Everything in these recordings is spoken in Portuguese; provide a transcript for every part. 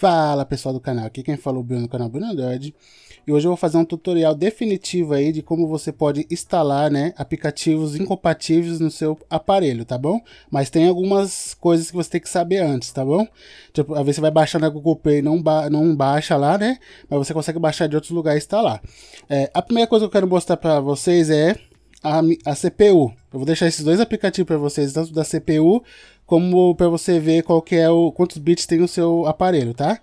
Fala pessoal do canal, aqui quem falou é o Bruno do canal Bruno Nerd E hoje eu vou fazer um tutorial definitivo aí de como você pode instalar né, aplicativos incompatíveis no seu aparelho, tá bom? Mas tem algumas coisas que você tem que saber antes, tá bom? Tipo, às vezes você vai baixar na Google Play não, ba não baixa lá, né? Mas você consegue baixar de outros lugares e instalar tá é, A primeira coisa que eu quero mostrar para vocês é a, a CPU. Eu vou deixar esses dois aplicativos para vocês, tanto da CPU como para você ver qual que é o quantos bits tem o seu aparelho, tá?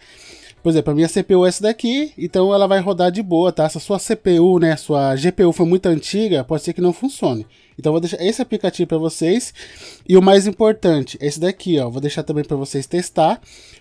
Por exemplo, a minha CPU é essa daqui, então ela vai rodar de boa, tá? Se a sua CPU, né, sua GPU foi muito antiga, pode ser que não funcione. Então vou deixar esse aplicativo para vocês. E o mais importante, esse daqui, ó, vou deixar também para vocês testar.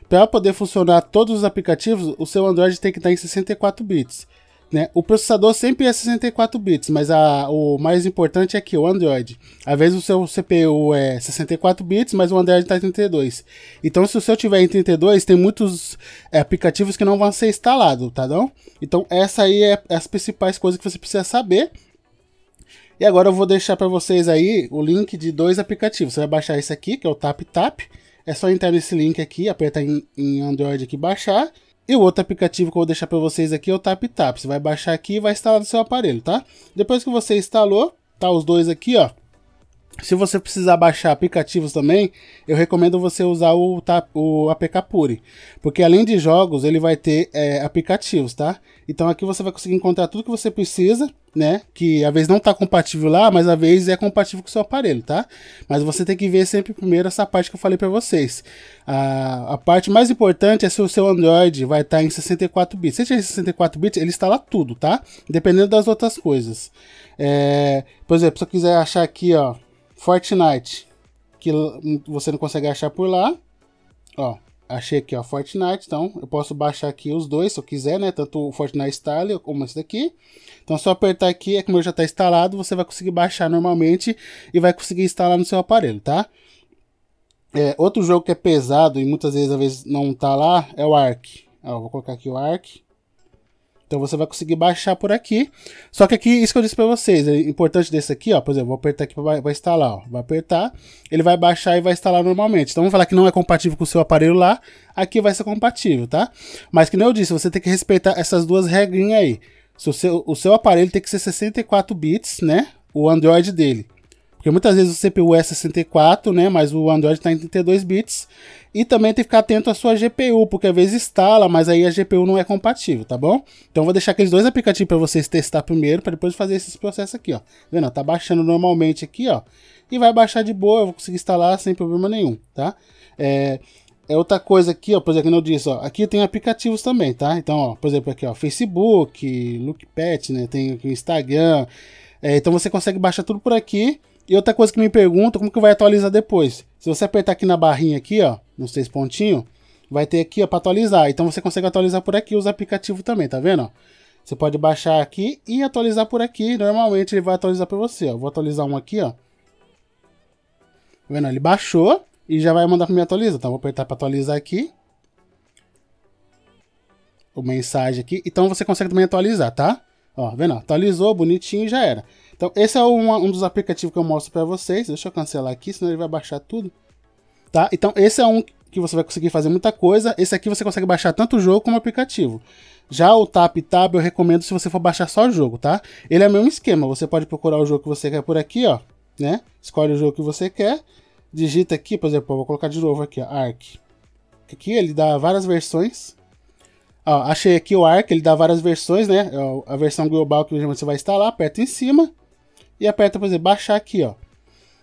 Para poder funcionar todos os aplicativos, o seu Android tem que estar em 64 bits. Né? O processador sempre é 64 bits, mas a, o mais importante é que o Android, às vezes o seu CPU é 64 bits, mas o Android está em 32. Então, se o seu tiver em 32, tem muitos é, aplicativos que não vão ser instalados, tá bom? Então, essa aí é as principais coisas que você precisa saber. E agora eu vou deixar para vocês aí o link de dois aplicativos. Você vai baixar esse aqui, que é o TapTap. Tap. É só entrar nesse link aqui, apertar em, em Android aqui baixar e o outro aplicativo que eu vou deixar para vocês aqui é o TapTap. Tap. Você vai baixar aqui e vai instalar no seu aparelho, tá? Depois que você instalou, tá os dois aqui, ó. Se você precisar baixar aplicativos também, eu recomendo você usar o, o APK Puri, porque além de jogos, ele vai ter é, aplicativos, tá? Então aqui você vai conseguir encontrar tudo que você precisa, né? Que a vez não está compatível lá, mas a vez é compatível com o seu aparelho, tá? Mas você tem que ver sempre primeiro essa parte que eu falei para vocês. A, a parte mais importante é se o seu Android vai estar tá em 64 bits. Se em 64 bits, ele instala tudo, tá? Dependendo das outras coisas. É, por exemplo, se eu quiser achar aqui, ó Fortnite, que hum, você não consegue achar por lá. Ó, achei aqui, ó, Fortnite. Então, eu posso baixar aqui os dois, se eu quiser, né? Tanto o Fortnite Style como esse daqui. Então, só apertar aqui, é que o meu já está instalado. Você vai conseguir baixar normalmente e vai conseguir instalar no seu aparelho, tá? É, outro jogo que é pesado e muitas vezes, às vezes não tá lá é o Ark. Ó, vou colocar aqui o Ark. Então você vai conseguir baixar por aqui. Só que aqui, isso que eu disse para vocês, é importante desse aqui, ó. Por exemplo, vou apertar aqui para instalar, ó. Vai apertar, ele vai baixar e vai instalar normalmente. Então vamos falar que não é compatível com o seu aparelho lá, aqui vai ser compatível, tá? Mas que nem eu disse, você tem que respeitar essas duas regrinhas aí. Se o, seu, o seu aparelho tem que ser 64 bits, né? O Android dele. Porque muitas vezes o CPU é 64, né? Mas o Android está em 32 bits. E também tem que ficar atento à sua GPU, porque às vezes instala, mas aí a GPU não é compatível, tá bom? Então vou deixar aqueles dois aplicativos para vocês testar primeiro, para depois fazer esses processos aqui, ó. Tá vendo? Tá baixando normalmente aqui, ó. E vai baixar de boa, eu vou conseguir instalar sem problema nenhum, tá? É... É outra coisa aqui, ó, por exemplo, como eu disse, ó, aqui tem aplicativos também, tá? Então, ó, por exemplo, aqui, ó, Facebook, Lookpad, né? Tem aqui o Instagram. É, então você consegue baixar tudo por aqui e outra coisa que me pergunta, como que vai atualizar depois? Se você apertar aqui na barrinha aqui, ó, nos três pontinhos, vai ter aqui, ó, para atualizar. Então você consegue atualizar por aqui os aplicativos também, tá vendo? Ó? Você pode baixar aqui e atualizar por aqui. Normalmente ele vai atualizar para você, ó. Vou atualizar um aqui, ó. Tá vendo? Ele baixou e já vai mandar para me atualizar. Então vou apertar para atualizar aqui. O mensagem aqui. Então você consegue também atualizar, tá? Ó, vendo? atualizou, bonitinho e já era. Então, esse é um, um dos aplicativos que eu mostro para vocês. Deixa eu cancelar aqui, senão ele vai baixar tudo. Tá? Então, esse é um que você vai conseguir fazer muita coisa. Esse aqui você consegue baixar tanto o jogo como o aplicativo. Já o Tap eu recomendo se você for baixar só o jogo, tá? Ele é o mesmo esquema. Você pode procurar o jogo que você quer por aqui, ó. Né? Escolhe o jogo que você quer. Digita aqui, por exemplo, vou colocar de novo aqui, ó, Arc. Aqui ele dá várias versões Ó, achei aqui o ARC, ele dá várias versões, né? A versão global que você vai instalar, aperta em cima e aperta, por exemplo, baixar aqui, ó.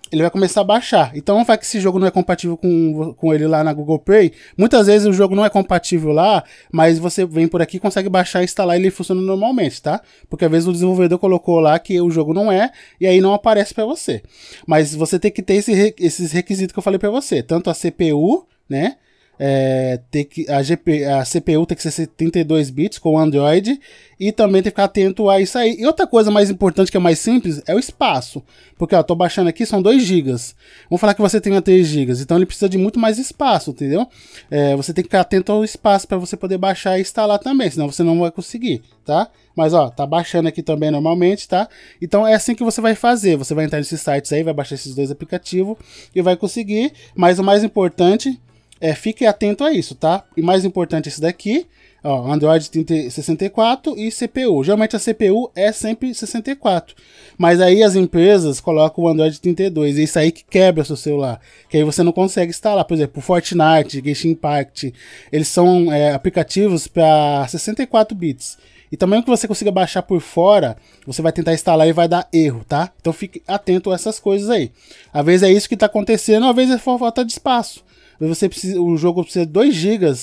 Ele vai começar a baixar. Então, vai que esse jogo não é compatível com, com ele lá na Google Play. Muitas vezes o jogo não é compatível lá, mas você vem por aqui, consegue baixar, instalar e ele funciona normalmente, tá? Porque às vezes o desenvolvedor colocou lá que o jogo não é e aí não aparece para você. Mas você tem que ter esse, esses requisitos que eu falei para você, tanto a CPU, né? é, ter que, a, GP, a CPU tem que ser 72 bits com o Android e também tem que ficar atento a isso aí. E outra coisa mais importante, que é mais simples, é o espaço. Porque, ó, tô baixando aqui, são 2 GB. Vamos falar que você tem 3 GB, então ele precisa de muito mais espaço, entendeu? É, você tem que ficar atento ao espaço para você poder baixar e instalar também, senão você não vai conseguir, tá? Mas, ó, tá baixando aqui também normalmente, tá? Então é assim que você vai fazer. Você vai entrar nesses sites aí, vai baixar esses dois aplicativos e vai conseguir. Mas o mais importante é, fique atento a isso, tá? E mais importante esse daqui, ó, Android 64 e CPU. Geralmente a CPU é sempre 64, mas aí as empresas colocam o Android 32 e isso aí que quebra seu celular, que aí você não consegue instalar. Por exemplo, Fortnite, Genshin Impact, eles são é, aplicativos para 64 bits. E também que você consiga baixar por fora, você vai tentar instalar e vai dar erro, tá? Então fique atento a essas coisas aí. Às vezes é isso que está acontecendo, às vezes é falta de espaço você precisa, o jogo precisa de 2 GB,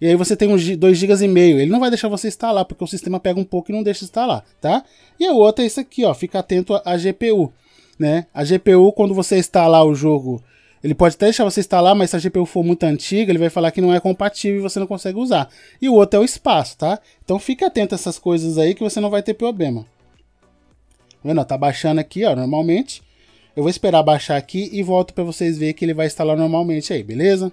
e aí você tem 2 GB e meio. Ele não vai deixar você instalar, porque o sistema pega um pouco e não deixa instalar, tá? E a outra é isso aqui, ó, fica atento à GPU, né? A GPU, quando você instalar o jogo, ele pode até deixar você instalar, mas se a GPU for muito antiga, ele vai falar que não é compatível e você não consegue usar. E o outro é o espaço, tá? Então fique atento a essas coisas aí que você não vai ter problema. Tá vendo? tá baixando aqui, ó, normalmente. Eu vou esperar baixar aqui e volto para vocês verem que ele vai instalar normalmente aí, beleza?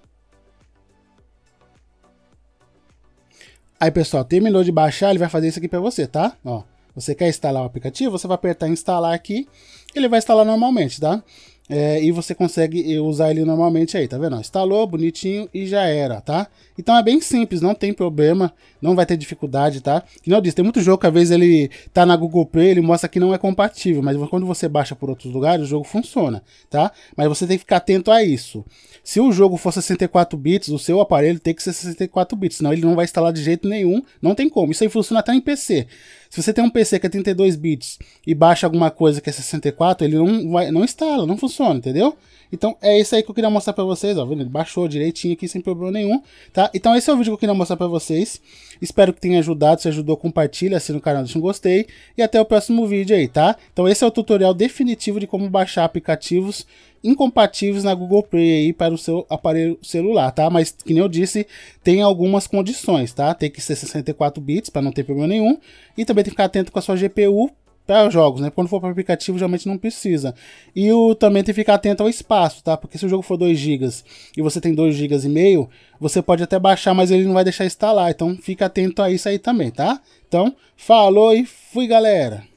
Aí, pessoal, terminou de baixar, ele vai fazer isso aqui para você, tá? Ó, você quer instalar o aplicativo, você vai apertar instalar aqui, ele vai instalar normalmente, tá? É, e você consegue eh, usar ele normalmente aí, tá vendo? Instalou, bonitinho e já era, tá? Então é bem simples, não tem problema, não vai ter dificuldade, tá? Que não disse, tem muito jogo que às vezes ele tá na Google Play, ele mostra que não é compatível, mas quando você baixa por outros lugares, o jogo funciona, tá? Mas você tem que ficar atento a isso. Se o jogo for 64 bits, o seu aparelho tem que ser 64 bits, senão ele não vai instalar de jeito nenhum, não tem como. Isso aí funciona até em PC. Se você tem um PC que é 32 bits e baixa alguma coisa que é 64, ele não vai não instala, não funciona funciona, entendeu? Então é isso aí que eu queria mostrar pra vocês, ó, vendo? Ele baixou direitinho aqui sem problema nenhum, tá? Então esse é o vídeo que eu queria mostrar pra vocês. Espero que tenha ajudado, se ajudou, compartilha, assina o canal, deixa um gostei e até o próximo vídeo aí, tá? Então esse é o tutorial definitivo de como baixar aplicativos incompatíveis na Google Play aí para o seu aparelho celular, tá? Mas, que nem eu disse, tem algumas condições, tá? Tem que ser 64 bits para não ter problema nenhum e também tem que ficar atento com a sua GPU para jogos, né? Quando for para aplicativo, geralmente não precisa. E o, também tem que ficar atento ao espaço, tá? Porque se o jogo for 2 GB e você tem 2 GB e meio, você pode até baixar, mas ele não vai deixar instalar. Então fica atento a isso aí também, tá? Então, falou e fui, galera!